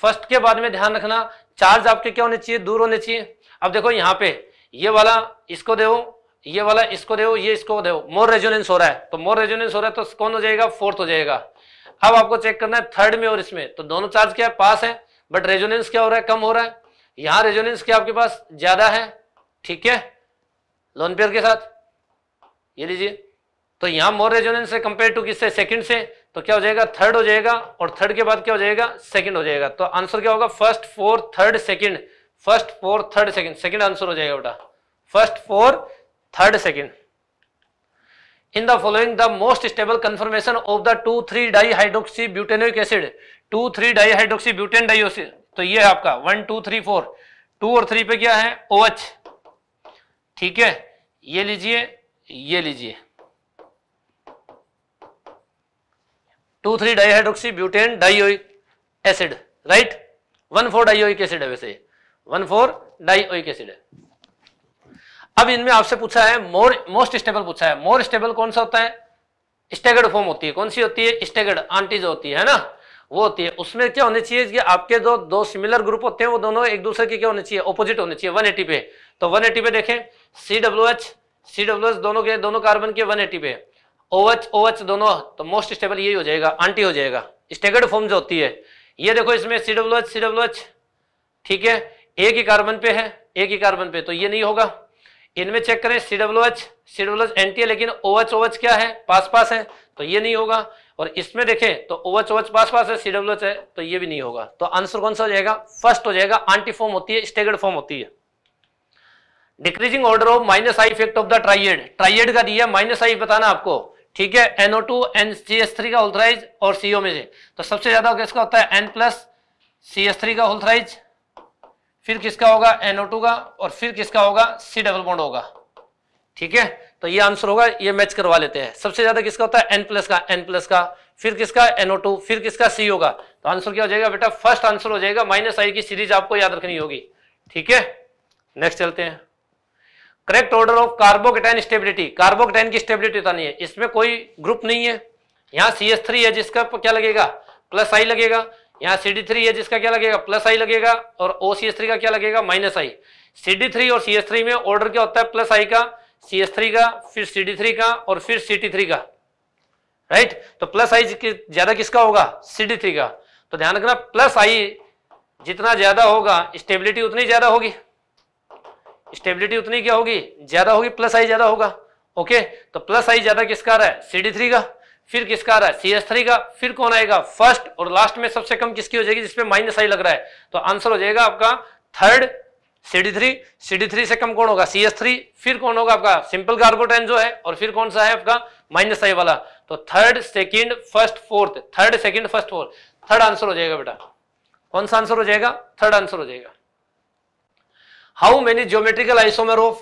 फर्स्ट के बाद में ध्यान रखना चार्ज आपके क्या होने चाहिए दूर होने चाहिए अब देखो यहाँ पे ये वाला इसको दे ये वाला इसको दे ये इसको दे मोर रेजोनेंस हो रहा है तो मोर रेजोनेंस हो रहा है तो कौन हो जाएगा फोर्थ हो जाएगा अब आपको चेक करना है थर्ड में और इसमें तो दोनों चार्ज क्या है पास है बट रेजोनेंस क्या हो रहा है कम हो रहा है यहाँ रेजोनेंस क्या आपके पास ज्यादा है ठीक है लोन पेयर के साथ ये लीजिए तो यहां मोर रेजोनेंस है कंपेयर टू किससे सेकंड से तो क्या हो जाएगा थर्ड हो जाएगा और थर्ड के बाद क्या हो जाएगा सेकंड हो जाएगा तो आंसर क्या होगा first four third second first four third second second answer हो जाएगा बेटा first four third second most stable conformation of the two three di hydroxy 2 acid two three di hydroxy butane diocid तो ये है आपका one two three four two और three पे क्या है OH ठीक है ये लीजिए ये लीजिए two three dihydroxy butane dioic acid right one four dioic acid है वैसे वन फोर डाईओइक एसिड है अब इनमें आपसे पूछा है मोर मोस्ट स्टेबल पूछा है मोर स्टेबल कौन सा होता है स्टेगर्ड फॉर्म होती है कौन सी होती है स्टेगर्ड आंटी जो होती है ना वो होती है उसमें क्या होनी चाहिए कि आपके जो दो सिमिलर ग्रुप होते हैं वो दोनों एक दूसरे के क्या होने चाहिए ओपोजिट होने चाहिए 180 पे तो 180 पे देखें C W H C W H दोनों के दोनों कार्बन के 180 पे ओवच ओवच दोनों तो मोस्ट स्टेबल यही हो जाएगा आंटी हो जाएगा स्टेगर्ड फॉर्म जो होती है ये देखो इसमें C W H C W H ठीक है एक ही कार्बन पे है एक ही कार्बन पे तो ये नहीं होगा इनमें चेक करें C W H C W H anti है लेकिन ओ एच क्या है पास पास है तो ये नहीं होगा और इसमें देखें तो ओ एच पास पास है सी डब्ल्यू एच है तो ये भी नहीं होगा तो आंसर कौन सा हो जाएगा फर्स्ट हो जाएगा आंटी फॉर्म होती है स्टेगर्ड फॉर्म होती है decreasing order of minus I effect of the triad triad का दिया माइनस आई बताना आपको ठीक है NO two N C S three का होल्थराइज और सीओ में से तो सबसे ज्यादा किसका होता है N plus C S three का होल्थराइज फिर किसका होगा एनओ टू का और फिर किसका होगा सी डबल बॉन्ड होगा ठीक है तो ये आंसर होगा ये मैच करवा लेते हैं सबसे ज्यादा किसका होता है एन प्लस का एन प्लस का फिर किसका एनओ टू फिर किसका सी होगा तो आंसर क्या हो जाएगा बेटा फर्स्ट आंसर हो जाएगा माइनस आई की सीरीज आपको याद रखनी होगी ठीक है नेक्स्ट चलते हैं correct order of carbocation stability carbocation की स्टेबिलिटी बतानी है इसमें कोई ग्रुप नहीं है यहाँ सी एस थ्री है जिसका क्या लगेगा प्लस आई लगेगा यहाँ सी डी थ्री है जिसका क्या लगेगा प्लस आई लगेगा और ओ सी एस थ्री का क्या लगेगा minus I C D three और सी एस थ्री में ऑर्डर क्या होता है प्लस आई का सी एस थ्री का फिर सी डी थ्री का और फिर सी टी थ्री का राइट right? तो प्लस आई ज्यादा किसका होगा सी डी थ्री का तो ध्यान रखना प्लस आई जितना ज्यादा होगा स्टेबिलिटी उतनी ज्यादा होगी स्टेबिलिटी उतनी क्या होगी ज्यादा होगी प्लस आई ज्यादा होगा ओके तो प्लस आई ज्यादा किसका आ रहा है सी डी थ्री का फिर किसका आ रहा है सी एस थ्री का फिर कौन आएगा फर्स्ट और लास्ट में सबसे कम किसकी हो जाएगी जिसपे माइनस आई लग रहा है तो आंसर हो जाएगा आपका third C D three C D three से कम कौन होगा सी एस थ्री फिर कौन होगा आपका सिंपल कार्बोटेन जो है और फिर कौन सा है आपका माइनस आई वाला तो third second first fourth third second first fourth third answer हो जाएगा बेटा कौन सा आंसर हो जाएगा थर्ड आंसर हो जाएगा how many geometrical isomer of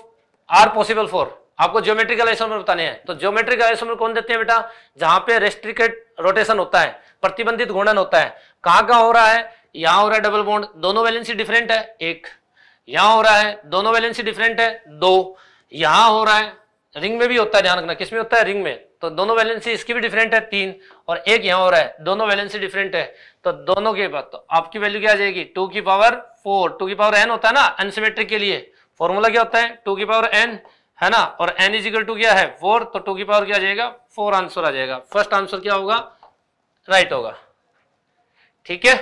are possible for आपको ज्योमेट्रिकल आइसोमर बताने हैं तो ज्योमेट्रिकल आइसोमर कौन देते हैं बेटा जहां पे रेस्ट्रिकेट रोटेशन होता है प्रतिबंधित घूर्णन होता है कहाँ कहां हो रहा है यहाँ हो रहा है डबल बॉन्ड दोनों वैलेंसी डिफरेंट है एक यहाँ हो रहा है दोनों वैलेंसी डिफरेंट है दो यहाँ हो रहा है रिंग में भी होता है ध्यान रखना किसमें होता है रिंग में तो दोनों वैलेंसी इसकी भी डिफरेंट है तीन और एक यहाँ हो रहा है दोनों वैलेंसी डिफरेंट है तो दोनों के बाद तो आपकी वैल्यू क्या आ जाएगी टू की पावर फोर टू की पावर एन होता है ना अनसीमेट्रिक के लिए फॉर्मूला क्या होता है टू की पावर एन है ना और एन इजिकल टू क्या है फोर तो टू की पावर क्या आ जाएगा फोर आंसर आ जाएगा फर्स्ट आंसर क्या होगा राइट right होगा ठीक है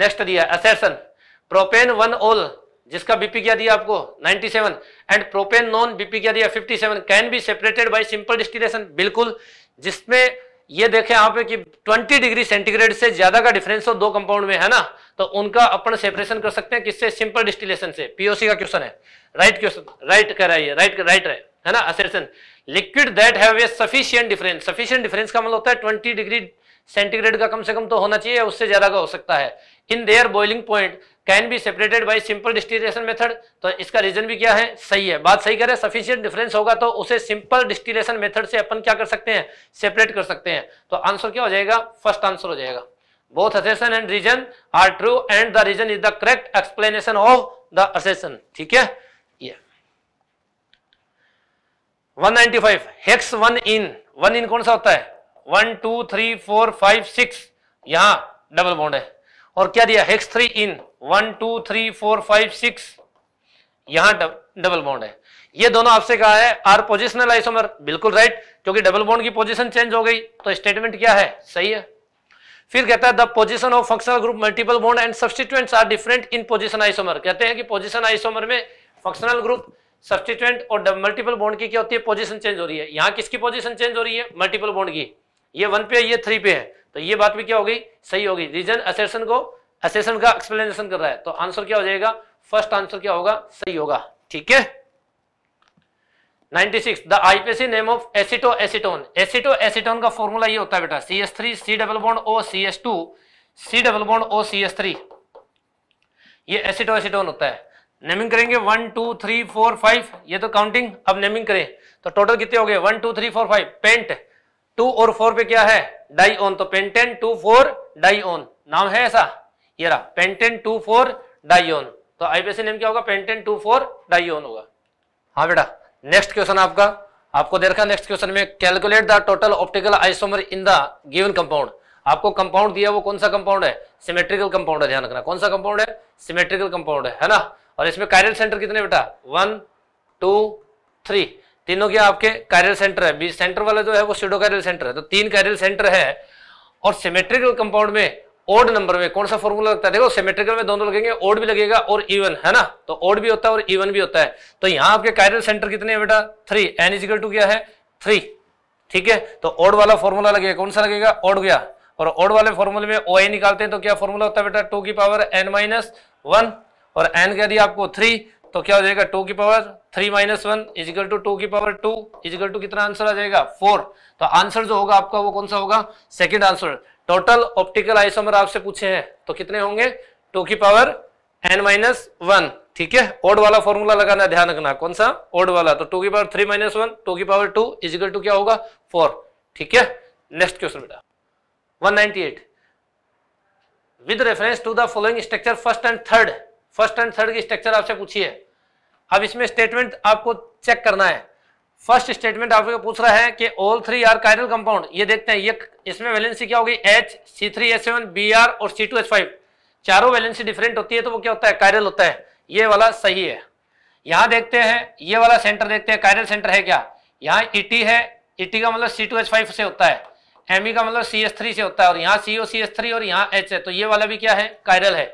नेक्स्ट दिया असेसन प्रोपेन वन ओल जिसका बीपी क्या दिया आपको 97 एंड प्रोपेन नॉन बीपी क्या दिया 57 can be separated by simple distillation बिल्कुल जिसमें ये देखें यहाँ पे कि 20 डिग्री सेंटीग्रेड से ज्यादा का डिफरेंस हो तो दो कंपाउंड में है ना तो उनका अपन सेपरेशन कर सकते हैं किससे सिंपल डिस्टिलेशन से पीओसी का क्वेश्चन है राइट क्वेश्चन राइट कह रहा है राइट राइट है है ना assertion liquid that have a sufficient difference sufficient difference का मतलब होता है ट्वेंटी डिग्री सेंटीग्रेड का कम से कम तो होना चाहिए उससे ज्यादा का हो सकता है in their boiling point can be separated by simple distillation method तो इसका रीजन भी क्या है सही है बात सही करें सफिशियंट डिफरेंस होगा तो उसे सिंपल डिस्टिलेशन मेथड से अपन क्या कर सकते हैं सेपरेट कर सकते हैं तो आंसर क्या हो जाएगा फर्स्ट आंसर हो जाएगा both assertion and reason are true and the reason is the correct explanation of the assertion ठीक है ये 195 hex one ene one ene कौन सा होता है one two three four five six यहाँ डबल बॉन्ड है और क्या दिया hex three ene one two three four five six यहाँ डबल बॉन्ड है ये दोनों आपसे कहा है आर पोजिशनल आइसोमर बिल्कुल राइट क्योंकि डबल बॉन्ड की पोजिशन चेंज हो गई तो स्टेटमेंट क्या है सही है फिर कहता है the position of functional group multiple bond and substituents are different in position isomer कहते हैं कि पोजिशन आइसोमर में फंक्शनल ग्रुप सब्सटीट्यूएंट और मल्टीपल बॉन्ड की क्या होती है पोजिशन चेंज हो रही है यहाँ किसकी पोजिशन चेंज हो रही है मल्टीपल बॉन्ड की ये वन पे है ये थ्री पे है तो ये बात भी क्या हो गई सही होगी रीजन असेशन को असेशन का एक्सप्लेनेशन कर रहा है तो आंसर क्या हो जाएगा फर्स्ट आंसर क्या होगा सही होगा ठीक है 96 the IPC name of aceto acetone aceto acetone का फॉर्मूला ये होता है बेटा C S three C double bond O C S two C double bond O C S three ये एसिटो एसिटोन होता है नेमिंग करेंगे one two three four five ये तो काउंटिंग अब नेमिंग करें तो टोटल कितने हो गए one two three four five pent two और फोर पे क्या है डाई ऑन तो pentane two four dione नाम है ऐसा ये रहा पेंटेन टू फोर डाइन तो आईपीएसी नेम क्या होगा पेंटेन टू फोर डाइन होगा हाँ बेटा नेक्स्ट क्वेश्चन आपका आपको देखा नेक्स्ट क्वेश्चन में calculate the total optical isomer in the given compound आपको कंपाउंड दिया वो कौन सा कंपाउंड है सिमेट्रिकल कंपाउंड है ध्यान रखना कौन सा कंपाउंड है सिमेट्रिकल कंपाउंड है है ना और इसमें कायरल सेंटर कितने बेटा वन टू थ्री तीनों के आपके कायरल सेंटर है सेंटर वाला जो है वो सीडो कायरल सेंटर है तो तीन कायरल सेंटर है और सिमेट्रिकल कंपाउंड में ओड नंबर में कौन सा फॉर्मूला लगता है देखो सिमेट्रिकल में दोनों लगेंगे ओड भी लगेगा और इवन है ना तो ओड भी होता है और इवन भी होता है तो यहां आपके कायरल सेंटर कितने हैं बेटा थ्री एन इजिकल टू क्या है थ्री ठीक है तो ओड वाला फॉर्मूला लगेगा कौन सा लगेगा ओड गया और ओड वाले फॉर्मूले में ओ निकालते हैं तो क्या फॉर्मूला होता है बेटा टू की पावर एन माइनस वन और एन क्या दिया आपको थ्री तो क्या हो जाएगा टू की power three minus one is equal to two की पावर टू इजिकल टू कितना आंसर आ जाएगा फोर तो आंसर जो होगा आपका वो कौन सा होगा second answer total optical isomer आपसे पूछे हैं तो कितने होंगे टू की पावर एन माइनस वन ठीक है ओड वाला फॉर्मूला लगाना ध्यान रखना कौन सा ओड वाला तो टू की power three minus one two की पावर टू इजिकल टू क्या होगा फोर ठीक है नेक्स्ट क्वेश्चन बेटा 198 with reference to the following structure first and third first and third की स्ट्रक्चर आपसे पूछी है अब इसमें स्टेटमेंट आपको चेक करना है फर्स्ट स्टेटमेंट आपको पूछ रहा है कि all three are chiral compound ये देखते हैं ये इसमें वैलेंसी क्या होगी H C three S seven B R और सी टू एस फाइव चारों वैलेंसी डिफरेंट होती है तो वो क्या होता है काइरल होता है ये वाला सही है यहाँ देखते हैं ये वाला सेंटर देखते हैं काइरल सेंटर है क्या यहाँ ई e है ई e का मतलब सी टू एच फाइव से होता है एम e का मतलब सी एस थ्री से होता है और यहाँ सी ओ सी एस थ्री और यहाँ एच है तो ये वाला भी क्या है कायरल है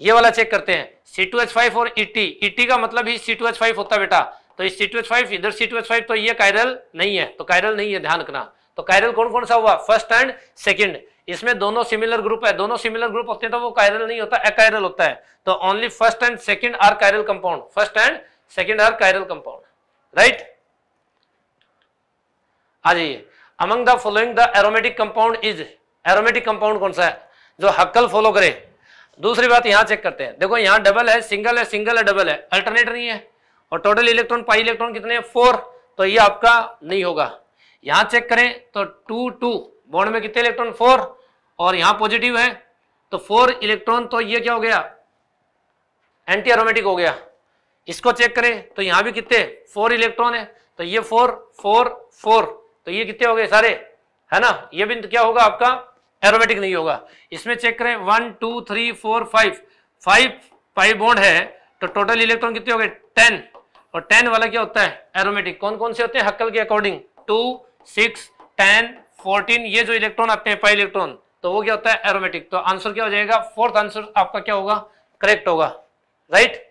ये वाला चेक करते हैं सी टू एच फाइव और ई टी का मतलब ही सी टू एच फाइव होता है बेटा तो इस सी एच फाइव इधर सी एच फाइव तो ये कायरल नहीं है तो कायरल नहीं है ध्यान रखना तो कायरल कौन कौन सा हुआ फर्स्ट एंड सेकेंड इसमें दोनों सिमिलर ग्रुप है दोनों सिमिलर ग्रुप होते हैं तो वो कायरल नहीं होता अकायरल होता है तो only first and second are chiral compound first and second are chiral compound right आ जाइए among the following the aromatic compound is aromatic compound कौन सा है जो हक्कल फॉलो करे दूसरी बात यहां चेक करते हैं देखो यहां डबल है सिंगल है सिंगल है डबल है अल्टरनेट नहीं है और टोटल इलेक्ट्रॉन पाई इलेक्ट्रॉन कितने हैं फोर तो ये आपका नहीं होगा यहाँ चेक करें तो टू टू बॉन्ड में कितने इलेक्ट्रॉन फोर और यहाँ पॉजिटिव है तो फोर इलेक्ट्रॉन तो ये क्या हो गया एंटी एरोमेटिक हो गया इसको चेक करें तो यहां भी कितने फोर इलेक्ट्रॉन है तो ये फोर फोर फोर तो ये कितने हो गए सारे है ना ये भी क्या होगा आपका एरोमेटिक नहीं होगा इसमें चेक करें one two three four five five pi bond है तो टोटल इलेक्ट्रॉन कितने हो गए टेन और टेन वाला क्या होता है एरोमेटिक कौन कौन से होते हैं हक्कल के according to six ten fourteen ये जो इलेक्ट्रॉन आते हैं पाई इलेक्ट्रॉन तो वो क्या होता है एरोमेटिक तो आंसर क्या हो जाएगा फोर्थ आंसर आपका क्या होगा करेक्ट होगा राइट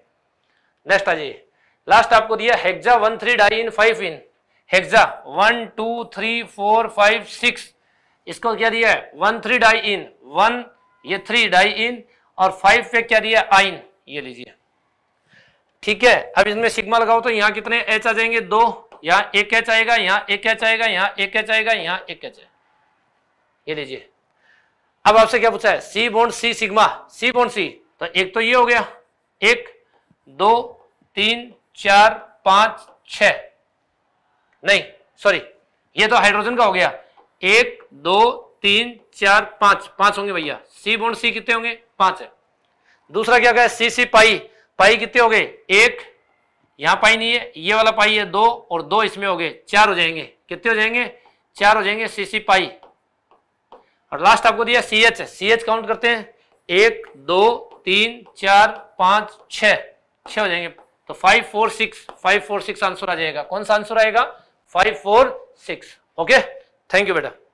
नेक्स्ट आ जाइए लास्ट आपको दिया hexa one three diene five ene hexa one two three four five six इसको क्या दिया है one three diene one ये थ्री डाई इन और फाइव पे क्या दिया आइन ये लीजिए ठीक है अब इसमें सिग्मा लगाओ तो यहाँ कितने एच आ जाएंगे दो यहाँ एक एच आएगा यहाँ एक एच आएगा यहाँ एक एच आएगा यहाँ एक एच ये लीजिए अब आपसे क्या पूछा है C bond C sigma C bond C तो एक तो ये हो गया एक दो तीन चार पांच छ नहीं सॉरी ये तो हाइड्रोजन का हो गया एक दो तीन चार पांच पांच होंगे भैया सी बोन सी कितने होंगे पांच है दूसरा क्या कहा सी सी पाई पाई कितने हो गए एक यहां पाई नहीं है ये वाला पाई है दो और दो इसमें हो गए चार हो जाएंगे कितने हो जाएंगे चार हो जाएंगे सी सी पाई और लास्ट आपको दिया C H C H count करते हैं एक दो तीन चार पांच छ छ हो जाएंगे तो five four six five four six answer आ जाएगा कौन सा आंसर आएगा five four six okay thank you बेटा